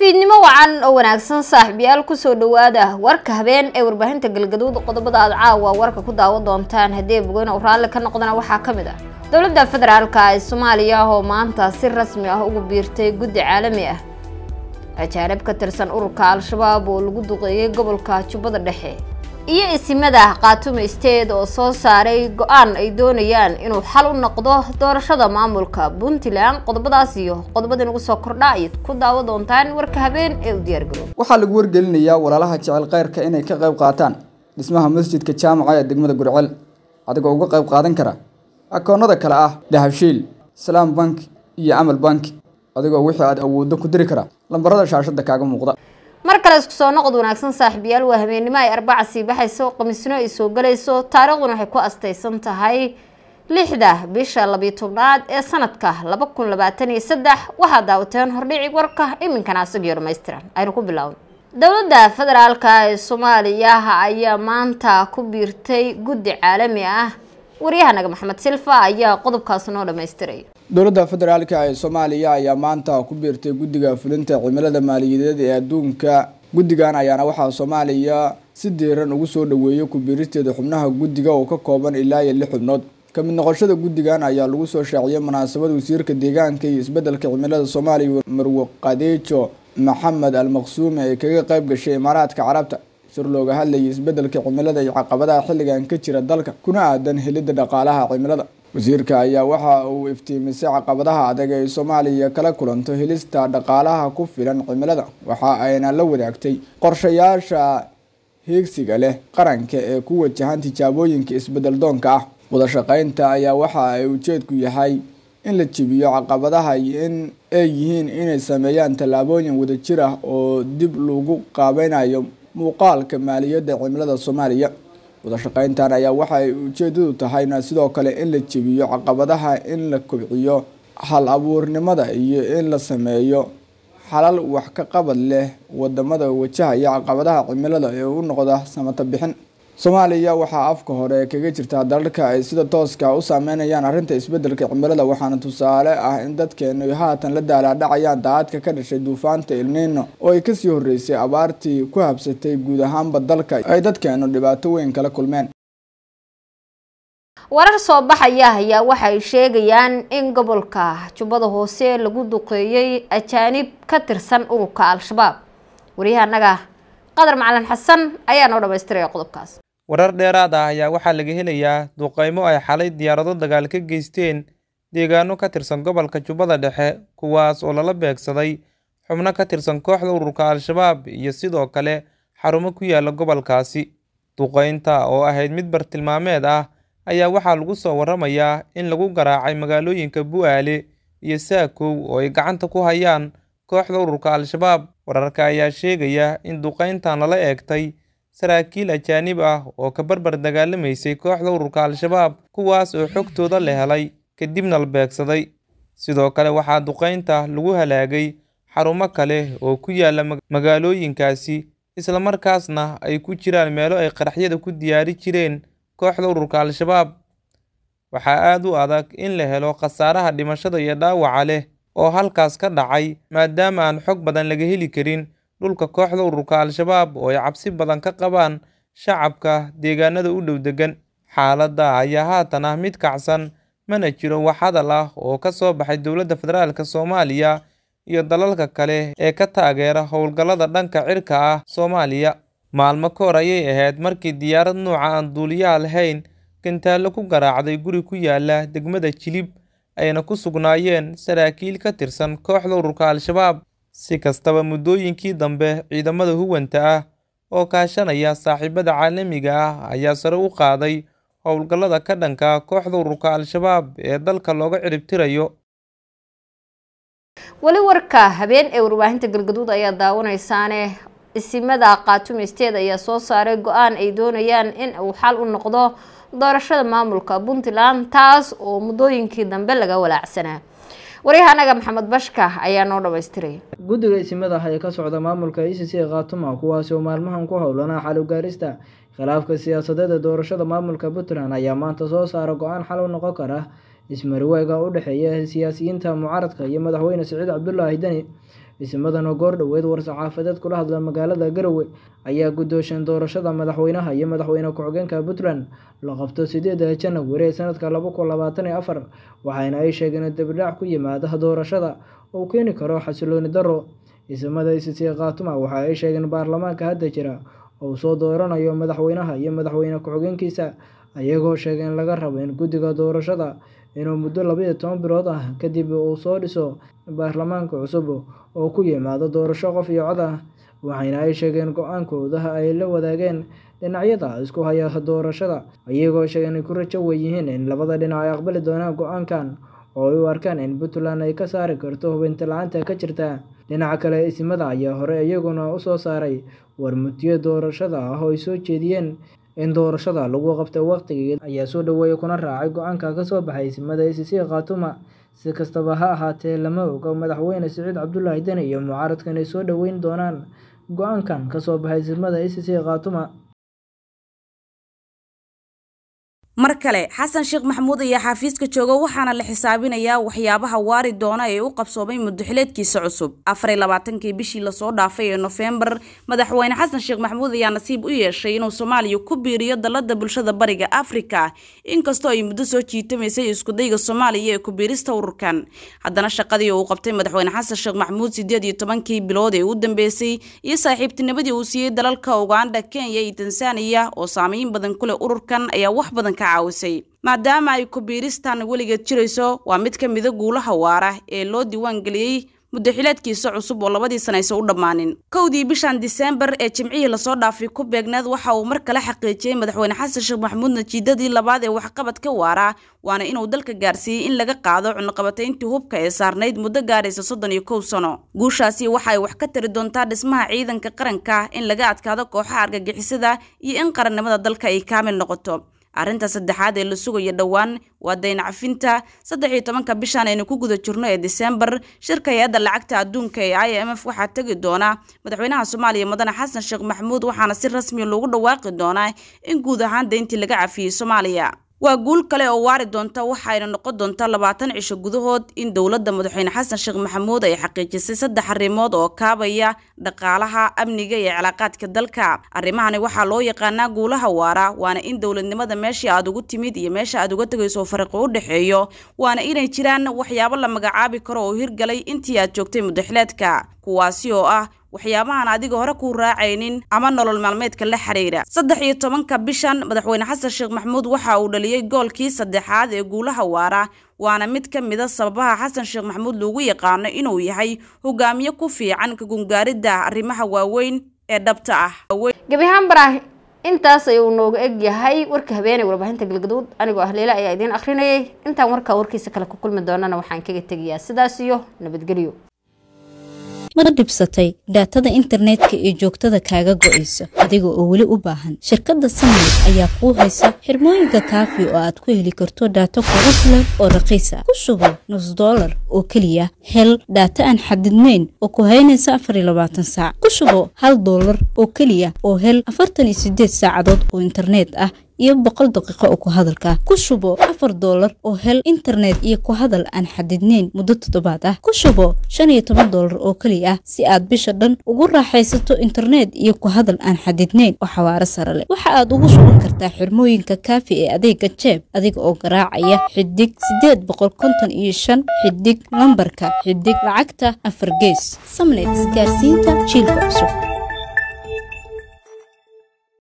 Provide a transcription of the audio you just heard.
fiidnimo wacan oo wanaagsan saaxiibayaal kusoo dhawaada ah. warka habeen ee warbaahinta galgaduud qodobada aad caawa warka ku daawan doontaan haddii bogeyne uu raalli ka noqdana waxaa ka mid ah dowladda federaalka ee soomaaliya oo maanta si rasmi ah ugu biirtay guddi caalami ah ajaanib ka tirsan ururka al-shabaab oo lagu duqeeyay gobolka jubbada dhexe iyo isimada ah qaatume isteed oo soo saaray go-aan ay doonayaan inuu xal u noqdo doorashada maamulka puntland qodobadaas iyo qodobada inagu soo kordha ayaad ku daawo doontaan warka habeen ee u diyaargarow waxaa lagu wargelinayaa walaalaha jecel khayrka inay ka qayb qaataan dhismaha masjidka jaamaca ee degmada gurcel adigoo uga qayb qaadan kara akoonnada kale ah dahabshiil salaam bank iyo amal bank adigoo wixii aad awooddo ku diri kara lambarada shaashadda kaaga muuqda mar kale isku soo noqod wanaagsan saaxiibayaal waa habeennimo ay arbaca sii baxayso khamiisno ay soo galayso taariikhduna waxay ku astaysan tahay lixda bisha labiyo tobnaad ee sanadka laba kun labaatan iyo saddex waxaa daawateen hordhici warka iminkana asagiyo dhammaystiran aynu ku bilown dowladda federaalka ee soomaaliya ayaa maanta ku biirtay guddi caalami ah waryahanaga maxamed silfa ayaa qodobkaas noo dhammaystiraya dowladda federaalk ee soomaaliya ayaa maanta ku biirtay guddiga fulinta cimilada maaliyadeed ee adduunka guddigan ayaana waxaa soomaaliya si diiran ugu soo dhoweeyey ku biiristeeda xubnaha guddiga oo ka kooban ilaa iyo lix xubnood ka mid noqoshada guddigan ayaa lagu soo shaaciyey munaasabad wasiirka deegaanka iyo isbeddelka cimilada soomaaliya marwo qadeejo maxamed al maqsuume ee kaga qayb gashay imaaraadka carabta sir looga hadlayay isbeddelka cimilada iyo caqabadaha xilligan ka jira dalka kuna aadan helidda dhaqaalaha cimilada wasiirka ayaa waxa uu iftiimisay caqabadaha adag ee soomaaliya kala kulanto helista dhaqaalaha ku filan cimilada waxa ayna la wadaagtay qorshayaasha heegsiga leh qaranka ee ku wajahan tijaabooyinka isbeddel doonka ah wadashaqaynta ayaa waxa ay ujeedku yahay in la jibiyo caqabadaha in ay yihiin inay sameeyaan tallaabooyin wadajir ah oo dib lagu qaabaynayo muuqaalka maaliyadda cimilada soomaaliya wadashaqeyntan ayaa waxa ay ujeedadu tahayna sidoo kale in la jebiyo caqabadaha in la kobciyo hal abuurnimada iyo in la sameeyo xalal wax ka qabad leh wadamada wajahaya caqabadaha cimilada ee u noqda samata bixin soomaaliya waxaa afka hore kaga jirtaa dalalka ay sida tooska u saameynayaan arrinta isbedelka cimilada waxaana tusaale ah in dadkeenu haatan la daalaadhacayaan daadka ka dhashay duufaanta ilniino oo ay kasii horreysay abaartii ku habsatay guud ahaanba dalka ay dadkeenu dhibaato weyn kala kulmeen warar soo baxaya ayaa waxaay sheegayaan in gobolka jubbada hoose lagu duqeeyey ajaanib ka tirsan ururka al-shabaab waryahaanaga qadar macalin xasan ayaa noo dhamaystiray qodobkaas Warar dheeraad ah ayaa waxaa laga helayaa duqeymo ay xalay diyaarado dagaal ka geysteen deegaano ka tirsan gobolka Jubbada Dhexe kuwaas oo lala beegsaday xubno ka tirsan kooxda ururka Al-shabaab iyo sidoo kale xarumo ku yaalla gobolkaasi. Duqeynta oo ahayd mid bartilmaameed ah ayaa waxaa lagu soo warramayaa in lagu garaacay magaalooyinka Bu'aale iyo Saakow oo ay gacanta ku hayaan kooxda ururka Al-shabaab. Wararka ayaa sheegaya in duqeyntan lala eegtay saraakiil ajaanib ah oo ka barbar dagaalamaysay kooxda ururka al-shabaab kuwaas oo xogtooda la helay kadibna la beegsaday sidoo kale waxaa duqaynta lagu halaagay xarumo kale oo ku yaalla magaalooyinkaasi isla markaasna ay ku jiraan meelo ay qaraxyada ku diyaari jireen kooxda ururka al-shabaab waxaa aad u adag in la helo khasaaraha dhimashada iyo dhaawaca leh oo halkaas ka dhacay maadaama aan xog badan laga heli karin dhulka kooxda ururka Al-shabaab oo ay cabsi badan ka qabaan shacabka deegaanada u dhow degan. Xaaladda ayaa haatan ah mid kacsan, mana jiro wax hadal ah oo ka soo baxay dowladda federaalk Soomaaliya iyo dalalka kale ee ka taageera howlgallada dhanka cirka ah Soomaaliya. Maalmo ka ayay ahayd markii diyaarad nuuca aan duuliyaha lahayn gantaallo ku garaacday guri ku yaalla degmada Jilib ayna ku sugnaayeen saraakiil ka tirsan kooxda ururka Al-shabaab. Si kastaba, muddooyinkii dambe, ciidamada huwanta ah oo kaashanaya saaxiibada caalamiga ah ayaa sare u qaaday howlgallada ka dhanka kooxda ururka Al-shabaab ee dalka looga cirib tirayo. weli warka habeen ee warbaahinta galgaduud ayaa daawaneysaane eh, isimada qaatumi isteed ayaa soo saaray go-aan ay doonayaan in uu xal u noqdo doorashada maamulka puntland taas oo muddooyinkii dambe laga walaacsanaa waryahanaga maxamed bashka ayaa noo dhamaystiraya guddiga isimadaha ee ka socda maamulka e c c ee khaatuma kuwaasi oo maalmahan ku howlanaa howlana gaarista khilaafka siyaasadeed ee doorashada maamulka puntland ayaa maanta soo saara go-aan xal u noqon kara ismarwaaga u dhexeeya siyaasiyiinta mucaaradka iyo madaxweyne saciid cabdulaahi deni dhismadan oo goor dhoweed war-saxaafadeed kula hadla magaalada garowe ayaa guddoosheen doorashada madaxweynaha iyo madaxweyne ku-xigeenka puntland la qabto sideeda janawari ee sanadka laba kun labaatan iyo afar waxaana ay sheegeen debidhac ku yimaada doorashada uu keeni karo xasilooni darro dhismada isisii khaatuma waxa ay sheegeen baarlamaanka hadda jira uu soo dooranayo madaxweynaha iyo madaxweyne ku-xigeenkiisa ayagoo sheegay in laga rabo in guddiga doorashada inuu muddo labaiyo toban bilood ah kadib uu soo dhiso baarlamaanka cusub oo ku yimaado doorasho qof iyo cod ah waxayna ay sheegeen go-aankooda ay la wadaageen dhinacyada isku haya doorashada ayagoo sheegeen inay ku rajo weyihiin in labada dhinac ay aqbali doonaan go-aankan oo ay u arkaan in puntland ay ka saari karto hubinta la-aanta ka jirta dhinaca kale isimada ayaa hore iyaguna usoo soo saaray warmutiyo doorashada ah oo ay soo jeediyeen in doorashada lagu qabtay waqtigii ayaa soo dhaweeyay kuna raacay go-aanka kasoo soo baxay esimada c khaatumo si kastaba ha ahaatee lama oga madaxweyne siciid cabdulaahi deni iyo mucaaradku inay soo dhaweyn doonaan go-aankan kasoo baxay esimada icc khaatumo mar kale xasan sheekh maxamuud ayaa xafiiska jooga waxaana la xisaabinayaa waxyaabaha waari doona ee u qabsoomay muduxileedkiisa cusub afariy labaatankii bishii lasoo dhaafay ee nofembar madaxweyne xasan sheekh maxamuud ayaa nasiib u yeeshay inuu soomaaliya ku biiriyo dallada bulshada bariga afrika inkastoo ay muddo soo jiitamaysay iskudayga soomaaliya ee kubiirista ururkan haddana shaqadii uu qabtay madaxweyne xasan sheekh maxamuud sideed iyo tobankii bilood ee u dambeysay iyo saaxiibtinimadii uu siiyey dalalka uganda kenya iyo tanzaniya oo saameyn badan ku leh ururkan ayaa wax badan ka caawisay maadaama ay kubiiristan weligeed jirayso waa mid ka mida guulaha waara ee loo diiwaangeliyey muddaxileedkiisa cusub oo labadii sanaysa u dhammaanin kowdii bishan diseembar ee jimcihii lasoo dhaafay ku beegneed waxa uu mar kale xaqiijiyey madaxweyne xasan sheekh maxamuud najiidadii labaad ee waxqabadka waara waana inuu dalka gaarsiiyey in laga qaado cunuqabatayntii hubka ee saarnayd muddo gaadhaysa soddon iyo kow sano guushaasi waxa ay wax ka tari doontaa dhismaha ciidanka qaranka in laga adkaado kooxaha argagixisada iyo in qarannimada dalka ay kaamil noqoto arrinta saddexaad ee la sugayo dhowaan waa dayn cafinta saddex iyo tobanka bishan aynu ku guda jirno ee disembar shirka hay-adda lacagta adduunka ee i m f waxaa tegi doonaa madaxweynaha soomaaliya mudane xasan sheekh maxamuud waxaana si rasmi loogu dhawaaqi doonaa in guud ahaan dayntii laga cafiyey soomaaliya waa guul kale oo waari doonta waxaayna noqon doontaa labaatan cisho gudahood in dowladda madaxweyne xasan sheekh maxamuud ay xaqiijisay saddex arrimood oo kaabaya dhaqaalaha amniga iyo cilaaqaadka dalka arrimahani waxaa loo yaqaanaa guulaha waara waana in dowladnimada meesha aad ugu timid iyo meesha aad uga tegayso fariqo u dhexeeyo waana inay jiraan waxyaabo la magacaabi karo oo hirgalay intii aad joogtay mudaxileedka kuwaasi oo ah waxyaabahaan adiga hore ku raacaynin ama nolol maalmeedka la xidhiidha saddex iyo tobanka bishan madaxweyne xasan sheekh maxamuud waxa uu dhaliyey goolkii saddexaad ee guulaha waara waana mid ka mida sababaha xasan sheekh maxamuud loogu yaqaano inuu yahay hogaamiye ku fiican kaguungaaridda arrimaha waaweyn ee dhabta ah gebi intaas ayuu nooga eg yahay warka habeenay warbaahinta galgaduud anigoo ah ayaa idiin akrinayay intaan warkaa warkiisa kale ku kulmi doonana waxaan kaga tegayaa sidaas iyo nabadgelyo mar dhibsatay dhaatada internetka iyo joogtada kaaga go'aysa adiga oo weli u baahan shirkadda samid ayaa kuu haysa xirmooyinka kaafi oo aad ku heli karto daato kugu filan oo raqiisa ah. ku shubo nus dollar oo keliya hel daato aan xadidnayn oo ku haynaysa afar iyo labaatan saac ku shubo hal dollar oo keliya oo hel afartan iyo sideed saacadood oo internet ah iyo boqol daqiiqo oo ku hadalka ku shubo afar dollar oo hel internet iyo ku hadal aan xadidnayn muddo toddobaad ah ku shubo shan iyo toban doolar oo keli ah si aad bisha dhan ugu raaxaysato internet iyo ku hadal aan xadidnayn oo xawaaro sare leh waxa aad ugu shuban kartaa xirmooyinka kaafi ee adeega jeeb adiga oo garaacaya xidig sideed boqol konton iyo shan xidig lambarka xidig lacagta afar gees samnet isgaarsiinta jiilka cusub